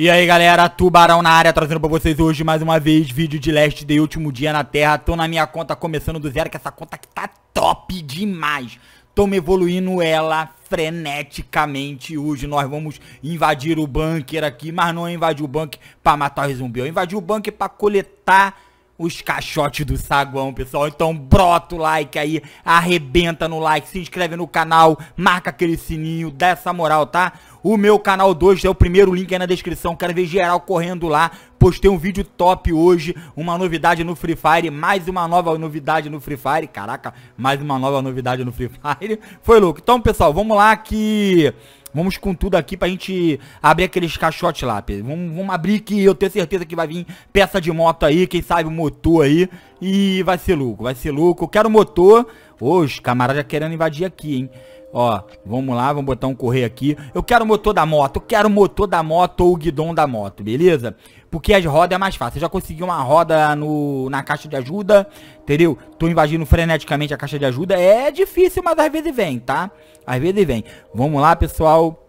E aí galera, Tubarão na área, trazendo pra vocês hoje mais uma vez vídeo de Last Day, último dia na Terra. Tô na minha conta começando do zero, que essa conta aqui tá top demais. me evoluindo ela freneticamente hoje. Nós vamos invadir o bunker aqui, mas não invadir o bunker pra matar o zumbi. Eu invadi o bunker pra coletar os caixotes do saguão, pessoal. Então brota o like aí, arrebenta no like, se inscreve no canal, marca aquele sininho, dá essa moral, tá? O meu canal 2 é o primeiro link aí na descrição, quero ver geral correndo lá. Postei um vídeo top hoje, uma novidade no Free Fire, mais uma nova novidade no Free Fire. Caraca, mais uma nova novidade no Free Fire. Foi louco. Então, pessoal, vamos lá que... Vamos com tudo aqui pra gente abrir aqueles caixotes lá, Pedro. Vamos, vamos abrir que eu tenho certeza que vai vir peça de moto aí, quem sabe o motor aí. E vai ser louco, vai ser louco. Eu quero motor. Ô, os camaradas querendo invadir aqui, hein. Ó, vamos lá, vamos botar um correio aqui. Eu quero o motor da moto, eu quero o motor da moto ou o guidão da moto, beleza? Porque as rodas é mais fácil. Eu já consegui uma roda no, na caixa de ajuda, entendeu? Tô invadindo freneticamente a caixa de ajuda. É difícil, mas às vezes vem, tá? Às vezes vem. Vamos lá, pessoal.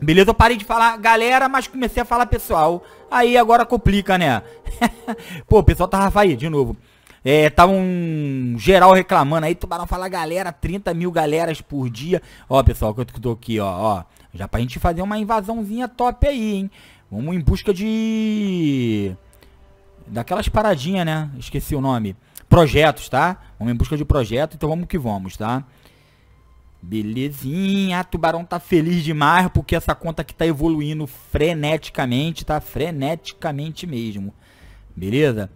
Beleza, eu parei de falar galera, mas comecei a falar pessoal. Aí agora complica, né? Pô, o pessoal tá aí, de novo. É, tá um geral reclamando aí, Tubarão fala galera, 30 mil galeras por dia. Ó, pessoal, que eu tô aqui, ó, ó. Já pra gente fazer uma invasãozinha top aí, hein? Vamos em busca de... Daquelas paradinhas, né? Esqueci o nome. Projetos, tá? Vamos em busca de projeto, então vamos que vamos, tá? Belezinha, Tubarão tá feliz demais porque essa conta aqui tá evoluindo freneticamente, tá? Freneticamente mesmo. Beleza?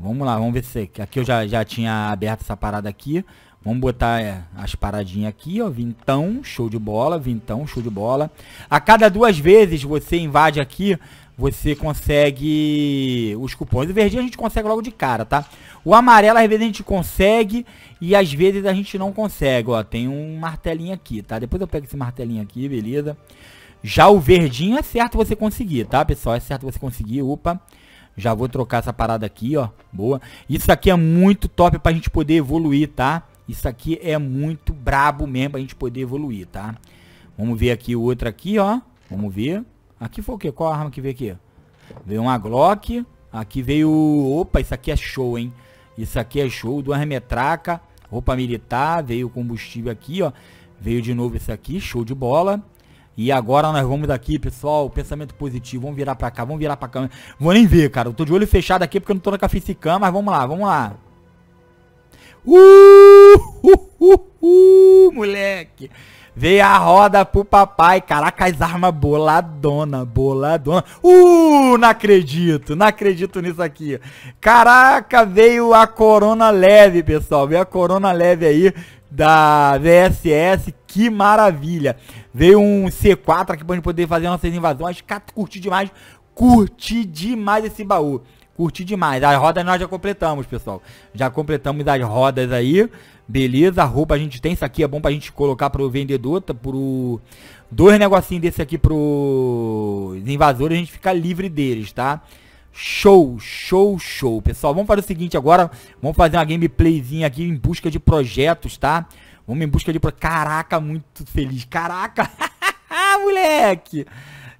Vamos lá, vamos ver se... Aqui eu já, já tinha aberto essa parada aqui. Vamos botar é, as paradinhas aqui, ó. Vintão, show de bola, vintão, show de bola. A cada duas vezes você invade aqui, você consegue os cupons. O verdinho a gente consegue logo de cara, tá? O amarelo às vezes a gente consegue e às vezes a gente não consegue, ó. Tem um martelinho aqui, tá? Depois eu pego esse martelinho aqui, beleza? Já o verdinho é certo você conseguir, tá, pessoal? É certo você conseguir, upa. Opa. Já vou trocar essa parada aqui, ó. Boa. Isso aqui é muito top pra gente poder evoluir, tá? Isso aqui é muito brabo mesmo pra gente poder evoluir, tá? Vamos ver aqui outro aqui, ó. Vamos ver. Aqui foi o quê? Qual a arma que veio aqui? Veio uma Glock. Aqui veio... Opa, isso aqui é show, hein? Isso aqui é show. Duas metraca. Roupa militar. Veio combustível aqui, ó. Veio de novo isso aqui. Show de bola. E agora nós vamos daqui, pessoal, pensamento positivo, vamos virar pra cá, vamos virar pra cá. Vou nem ver, cara, eu tô de olho fechado aqui porque eu não tô na caficicã, mas vamos lá, vamos lá. Uh, uh, uh, uh, moleque. Veio a roda pro papai. Caraca, as armas boladona, boladona. Uh, não acredito, não acredito nisso aqui. Caraca, veio a corona leve, pessoal. Veio a corona leve aí da VSS que maravilha! Veio um C4 aqui pra gente poder fazer nossas invasões. curti demais. Curti demais esse baú. Curti demais. As rodas nós já completamos, pessoal. Já completamos as rodas aí. Beleza, a roupa a gente tem. Isso aqui é bom pra gente colocar pro vendedor, tá, pro... Dois negocinhos desse aqui pros invasores, a gente fica livre deles, tá? Show, show, show. Pessoal, vamos fazer o seguinte agora. Vamos fazer uma gameplayzinha aqui em busca de projetos, tá? Tá? Vamos em busca de pro... Caraca, muito feliz. Caraca! moleque!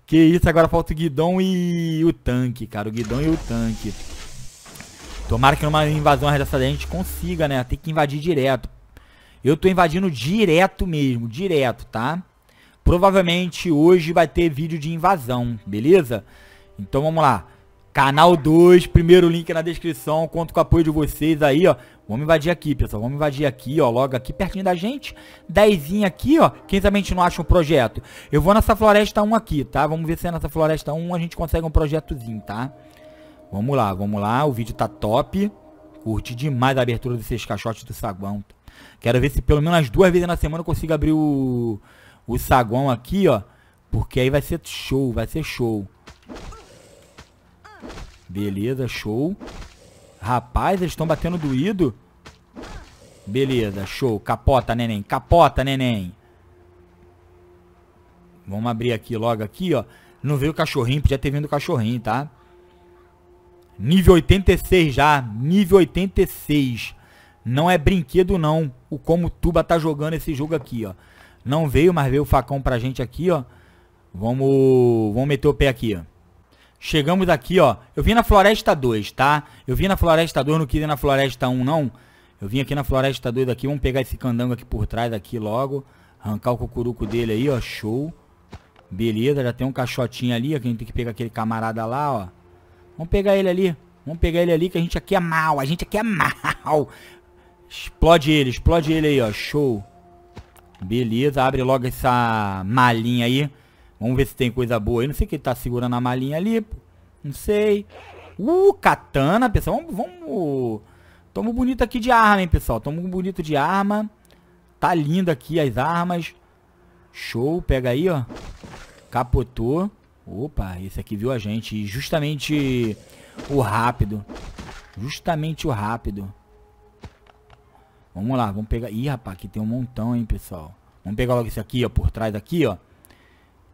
Que isso, agora falta o Guidon e o tanque, cara. O Guidon e o tanque. Tomara que numa invasão dessa a gente consiga, né? Tem que invadir direto. Eu tô invadindo direto mesmo, direto, tá? Provavelmente hoje vai ter vídeo de invasão, beleza? Então vamos lá. Canal 2, primeiro link na descrição. Conto com o apoio de vocês aí, ó. Vamos invadir aqui, pessoal. Vamos invadir aqui, ó. Logo aqui, pertinho da gente. Dezinho aqui, ó. Quem sabe a gente não acha um projeto. Eu vou nessa floresta 1 aqui, tá? Vamos ver se é nessa floresta 1 a gente consegue um projetozinho, tá? Vamos lá, vamos lá. O vídeo tá top. Curti demais a abertura desses caixotes do saguão. Quero ver se pelo menos duas vezes na semana eu consigo abrir o, o saguão aqui, ó. Porque aí vai ser show, vai ser show. Beleza, show. Rapaz, eles estão batendo doído. Beleza, show. Capota, neném. Capota, neném. Vamos abrir aqui logo aqui, ó. Não veio o cachorrinho, podia ter vindo o cachorrinho, tá? Nível 86 já. Nível 86. Não é brinquedo, não. O como o Tuba tá jogando esse jogo aqui, ó. Não veio, mas veio o facão pra gente aqui, ó. Vamos, vamos meter o pé aqui, ó. Chegamos aqui, ó. Eu vim na Floresta 2, tá? Eu vim na Floresta 2, não queria na Floresta 1, não. Eu vim aqui na Floresta 2 aqui. Vamos pegar esse candango aqui por trás aqui logo. Arrancar o cucuruco dele aí, ó. Show. Beleza, já tem um caixotinho ali, ó. Que a gente tem que pegar aquele camarada lá, ó. Vamos pegar ele ali. Vamos pegar ele ali, que a gente aqui é mal. A gente aqui é mal. Explode ele, explode ele aí, ó. Show. Beleza, abre logo essa malinha aí. Vamos ver se tem coisa boa aí. Não sei o que ele tá segurando a malinha ali, Não sei. Uh, katana, pessoal. Vamos, vamos... Tamo bonito aqui de arma, hein, pessoal. Tamo bonito de arma. Tá lindo aqui as armas. Show. Pega aí, ó. Capotou. Opa, esse aqui viu a gente. E justamente o rápido. Justamente o rápido. Vamos lá, vamos pegar... Ih, rapaz, aqui tem um montão, hein, pessoal. Vamos pegar logo esse aqui, ó, por trás aqui, ó.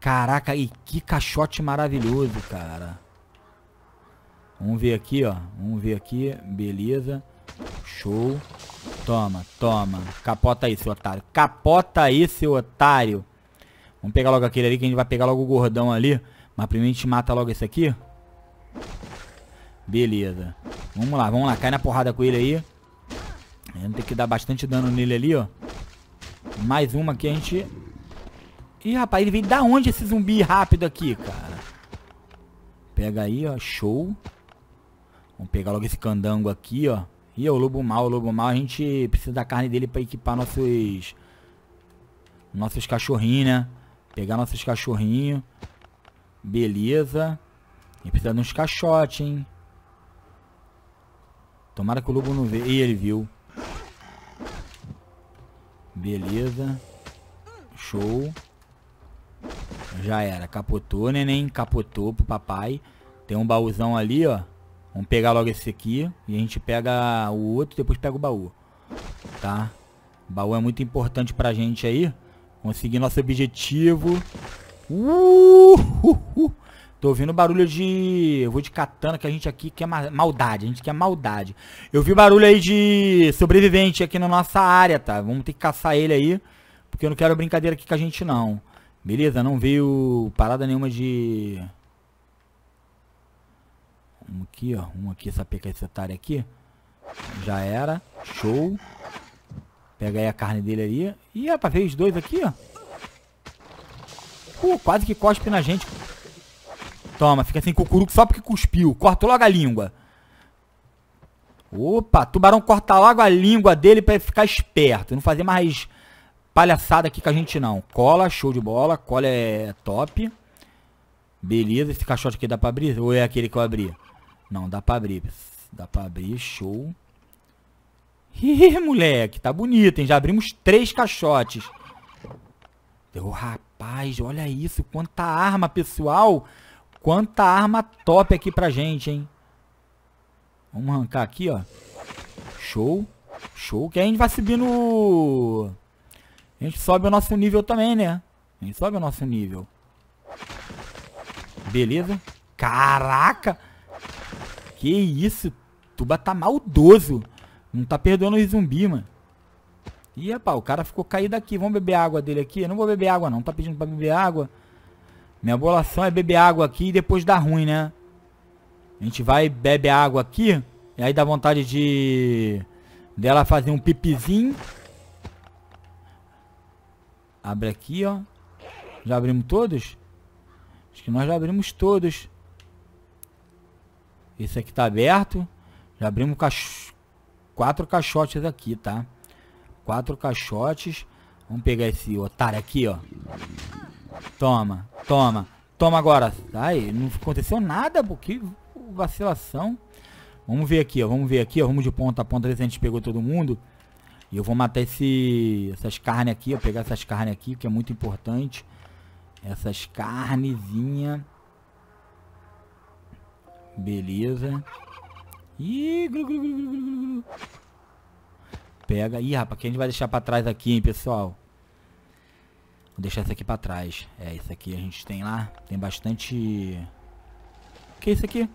Caraca, e que caixote maravilhoso, cara. Vamos ver aqui, ó. Vamos ver aqui. Beleza. Show. Toma, toma. Capota aí, seu otário. Capota aí, seu otário. Vamos pegar logo aquele ali, que a gente vai pegar logo o gordão ali. Mas primeiro a gente mata logo esse aqui. Beleza. Vamos lá, vamos lá. Cai na porrada com ele aí. A gente tem que dar bastante dano nele ali, ó. Mais uma que a gente Ih, rapaz, ele vem da onde esse zumbi rápido aqui, cara? Pega aí, ó, show. Vamos pegar logo esse candango aqui, ó. Ih, é o lobo mal, o lobo mal. A gente precisa da carne dele pra equipar nossos... Nossos cachorrinhos, né? Pegar nossos cachorrinhos. Beleza. E precisa de uns caixotes, hein? Tomara que o lobo não veja. Ih, ele viu. Beleza. Show já era. Capotou, neném. Capotou pro papai. Tem um baúzão ali, ó. Vamos pegar logo esse aqui. E a gente pega o outro, depois pega o baú. Tá? O baú é muito importante pra gente aí. Conseguir nosso objetivo. Uh! uh, uh. Tô ouvindo barulho de... Eu vou de katana, que a gente aqui quer ma... maldade. A gente quer maldade. Eu vi barulho aí de sobrevivente aqui na nossa área, tá? Vamos ter que caçar ele aí. Porque eu não quero brincadeira aqui com a gente, não. Beleza, não veio parada nenhuma de... Um aqui, ó. Um aqui, essa peca esse otário aqui. Já era. Show. Pega aí a carne dele ali. Ih, rapaz, veio os dois aqui, ó. quase que cospe na gente. Toma, fica sem cucuruco só porque cuspiu. Corta logo a língua. Opa, tubarão corta logo a língua dele pra ficar esperto. Não fazer mais palhaçada aqui com a gente não. Cola, show de bola. Cola é top. Beleza, esse caixote aqui dá pra abrir? Ou é aquele que eu abri? Não, dá pra abrir. Dá pra abrir, show. Ih, moleque, tá bonito, hein? Já abrimos três caixotes. Oh, rapaz, olha isso. Quanta arma, pessoal. Quanta arma top aqui pra gente, hein? Vamos arrancar aqui, ó. Show. Show. Que aí a gente vai subindo... A gente sobe o nosso nível também, né? A gente sobe o nosso nível. Beleza? Caraca! Que isso? Tuba tá maldoso. Não tá perdoando os zumbi, mano. Ih, rapaz, o cara ficou caído aqui. Vamos beber água dele aqui? Eu não vou beber água, não. Tá pedindo pra beber água? Minha bolação é beber água aqui e depois dar ruim, né? A gente vai bebe água aqui. E aí dá vontade de... Dela fazer um pipizinho. Abre aqui, ó. Já abrimos todos? Acho que nós já abrimos todos. Esse aqui tá aberto. Já abrimos cach... quatro caixotes aqui, tá? Quatro caixotes. Vamos pegar esse otário aqui, ó. Toma, toma. Toma agora. Ai, não aconteceu nada, porque vacilação. Vamos ver aqui, ó. Vamos ver aqui, ó. Vamos de ponta a ponta, ver se a gente pegou todo mundo. E eu vou matar esse, essas carnes aqui, eu pegar essas carnes aqui, que é muito importante. Essas carnezinha. Beleza. Ih, glu, glu, glu, Pega. Ih, rapaz, que a gente vai deixar pra trás aqui, hein, pessoal. Vou deixar isso aqui pra trás. É, isso aqui a gente tem lá. Tem bastante... O que é isso aqui?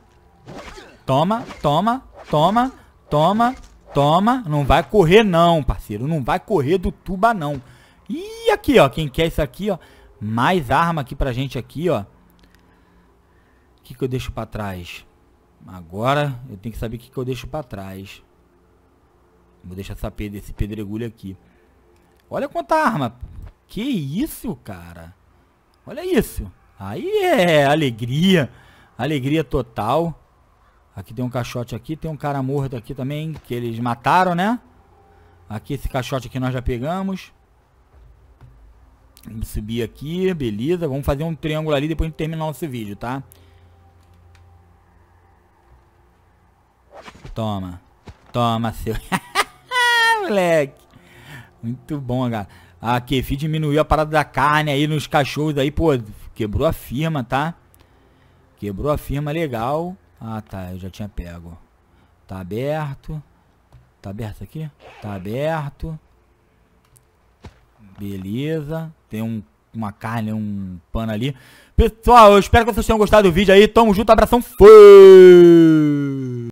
Toma, toma, toma, toma, Toma, não vai correr não, parceiro. Não vai correr do tuba não. E aqui, ó, quem quer isso aqui, ó. Mais arma aqui pra gente aqui, ó. O que que eu deixo pra trás? Agora eu tenho que saber o que que eu deixo pra trás. Vou deixar essa pedra, esse pedregulho aqui. Olha quanta arma. Que isso, cara. Olha isso. Aí é alegria. Alegria total. Aqui tem um caixote aqui, tem um cara morto aqui também, que eles mataram, né? Aqui esse caixote aqui nós já pegamos. Vamos subir aqui, beleza. Vamos fazer um triângulo ali depois de terminar nosso vídeo, tá? Toma. Toma, seu. Moleque. Muito bom, cara. A Kefi diminuiu a parada da carne aí nos cachorros aí, pô. Quebrou a firma, tá? Quebrou a firma legal. Ah, tá, eu já tinha pego. Tá aberto. Tá aberto aqui? Tá aberto. Beleza. Tem um, uma carne, um pano ali. Pessoal, eu espero que vocês tenham gostado do vídeo aí. Tamo junto, abração. Fui!